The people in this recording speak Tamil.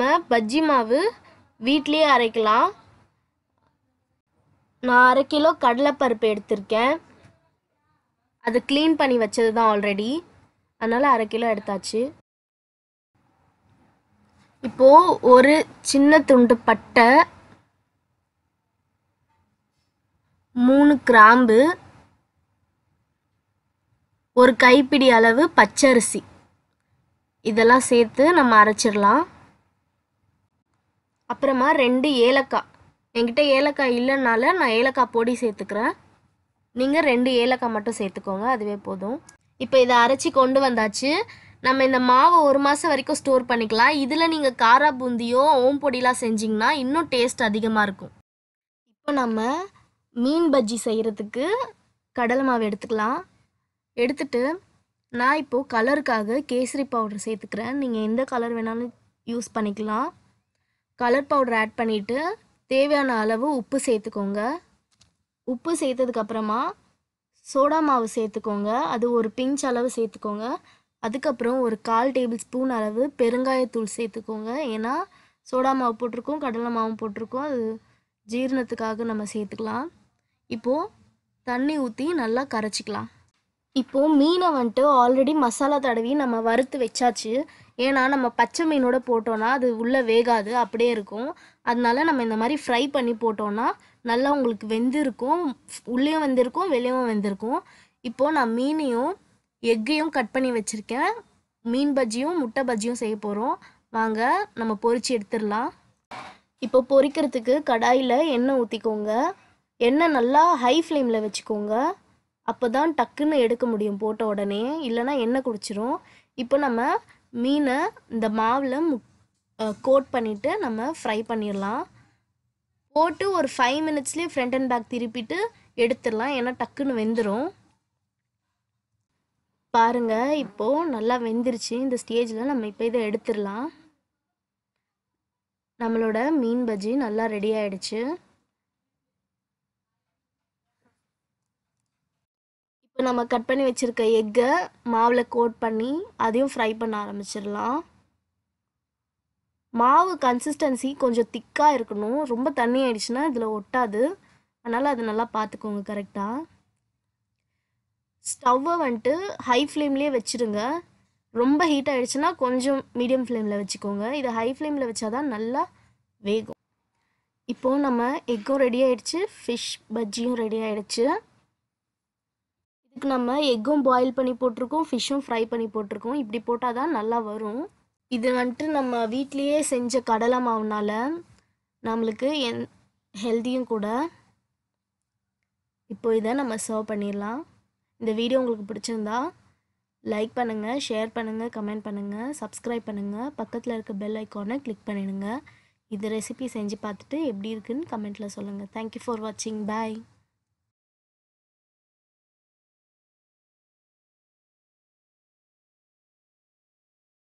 நம்ம பஜ்ஜி மாவு வீட்லேயே அரைக்கலாம் நான் அரை கிலோ கடலைப்பருப்பு எடுத்திருக்கேன் அது க்ளீன் பண்ணி வச்சது தான் ஆல்ரெடி அதனால் அரை கிலோ எடுத்தாச்சு இப்போது ஒரு சின்ன துண்டு பட்டை மூணு கிராம்பு ஒரு கைப்பிடி அளவு பச்சரிசி இதெல்லாம் சேர்த்து நம்ம அரைச்சிடலாம் அப்புறமா ரெண்டு ஏலக்காய் என்கிட்ட ஏலக்காய் இல்லைனால நான் ஏலக்காய் பொடி சேர்த்துக்கிறேன் நீங்கள் ரெண்டு ஏலக்காய் மட்டும் சேர்த்துக்கோங்க அதுவே போதும் இப்போ இதை அரைச்சி கொண்டு வந்தாச்சு நம்ம இந்த மாவை ஒரு மாதம் வரைக்கும் ஸ்டோர் பண்ணிக்கலாம் இதில் நீங்கள் காரா பூந்தியோ ஓம் பொடிலாம் செஞ்சிங்கன்னா இன்னும் டேஸ்ட் அதிகமாக இருக்கும் இப்போ நம்ம மீன் பஜ்ஜி செய்கிறதுக்கு கடலை மாவு எடுத்துக்கலாம் எடுத்துட்டு நான் இப்போது கலருக்காக கேசரி பவுடர் சேர்த்துக்கிறேன் நீங்கள் எந்த கலர் வேணாலும் யூஸ் பண்ணிக்கலாம் கலர் பவுடர் ஆட் பண்ணிவிட்டு தேவையான அளவு உப்பு சேர்த்துக்கோங்க உப்பு சேர்த்ததுக்கப்புறமா சோடா மாவு சேர்த்துக்கோங்க அது ஒரு பிஞ்ச் அளவு சேர்த்துக்கோங்க அதுக்கப்புறம் ஒரு கால் டேபிள் ஸ்பூன் அளவு பெருங்காயத்தூள் சேர்த்துக்கோங்க ஏன்னா சோடா மாவு போட்டிருக்கோம் கடலை மாவு போட்டிருக்கோம் அது ஜீரணத்துக்காக நம்ம சேர்த்துக்கலாம் இப்போது தண்ணி ஊற்றி நல்லா கரைச்சிக்கலாம் இப்போது மீனை வந்துட்டு ஆல்ரெடி மசாலா தடவி நம்ம வறுத்து வச்சாச்சு ஏன்னா நம்ம பச்சை மீனோட போட்டோன்னா அது உள்ளே வேகாது அப்படியே இருக்கும் அதனால நம்ம இந்த மாதிரி ஃப்ரை பண்ணி போட்டோன்னா நல்லா உங்களுக்கு வெந்திருக்கும் உள்ளேயும் வெந்திருக்கும் வெளியவும் வெந்திருக்கும் இப்போது நான் மீனையும் எக்கையும் கட் பண்ணி வச்சுருக்கேன் மீன் பஜ்ஜியும் முட்டை பஜ்ஜியும் செய்ய போகிறோம் வாங்க நம்ம பொரித்து எடுத்துடலாம் இப்போ பொரிக்கிறதுக்கு கடாயில் எண்ணெய் ஊற்றிக்கோங்க எண்ணெய் நல்லா ஹை ஃப்ளேமில் வச்சுக்கோங்க அப்போ தான் டக்குன்னு எடுக்க முடியும் போட்ட உடனே இல்லைனா எண்ணெய் குடிச்சிரும் இப்போ நம்ம மீனை இந்த மாவில் முக் கோட் பண்ணிவிட்டு நம்ம ஃப்ரை பண்ணிடலாம் போட்டு ஒரு ஃபைவ் மினிட்ஸ்லேயே ஃப்ரண்ட் அண்ட் பேக் திருப்பிட்டு எடுத்துடலாம் ஏன்னா டக்குன்னு வெந்துடும் பாருங்கள் இப்போது நல்லா வெந்துருச்சு இந்த ஸ்டேஜில் நம்ம இப்போ இதை எடுத்துடலாம் நம்மளோட மீன் பஜ்ஜி நல்லா ரெடி ஆகிடுச்சு இப்போ நம்ம கட் பண்ணி வச்சுருக்க எக்கை மாவில் கோட் பண்ணி அதையும் ஃப்ரை பண்ண ஆரம்பிச்சிடலாம் மாவு கன்சிஸ்டன்சி கொஞ்சம் திக்காக இருக்கணும் ரொம்ப தண்ணி ஆயிடுச்சுன்னா இதில் ஒட்டாது அதனால் அதை நல்லா பார்த்துக்கோங்க கரெக்டாக ஸ்டவ்வை வந்துட்டு ஹை ஃப்ளேம்லேயே வச்சுருங்க ரொம்ப ஹீட் ஆகிடுச்சுன்னா கொஞ்சம் மீடியம் ஃப்ளேமில் வச்சுக்கோங்க இதை ஹை ஃப்ளேமில் வச்சா தான் நல்லா வேகும் இப்போது நம்ம எக்கும் ரெடி ஆகிடுச்சு ஃபிஷ் பஜ்ஜியும் ரெடி ஆகிடுச்சு நம்ம எக்கும் பாயில் பண்ணி போட்டிருக்கோம் ஃபிஷ்ஷும் ஃப்ரை பண்ணி போட்டிருக்கோம் இப்படி போட்டால் தான் நல்லா வரும் இது வந்துட்டு நம்ம வீட்லேயே செஞ்ச கடலை மாவுனால் நம்மளுக்கு என் ஹெல்த்தியும் கூட இப்போ இதை நம்ம சர்வ் பண்ணிடலாம் இந்த வீடியோ உங்களுக்கு பிடிச்சிருந்தா லைக் பண்ணுங்கள் ஷேர் பண்ணுங்கள் கமெண்ட் பண்ணுங்கள் சப்ஸ்கிரைப் பண்ணுங்கள் பக்கத்தில் இருக்க பெல் ஐக்கானை கிளிக் பண்ணிடுங்க இது ரெசிபி செஞ்சு பார்த்துட்டு எப்படி இருக்குன்னு கமெண்ட்டில் சொல்லுங்கள் தேங்க்யூ ஃபார் வாட்சிங் பாய்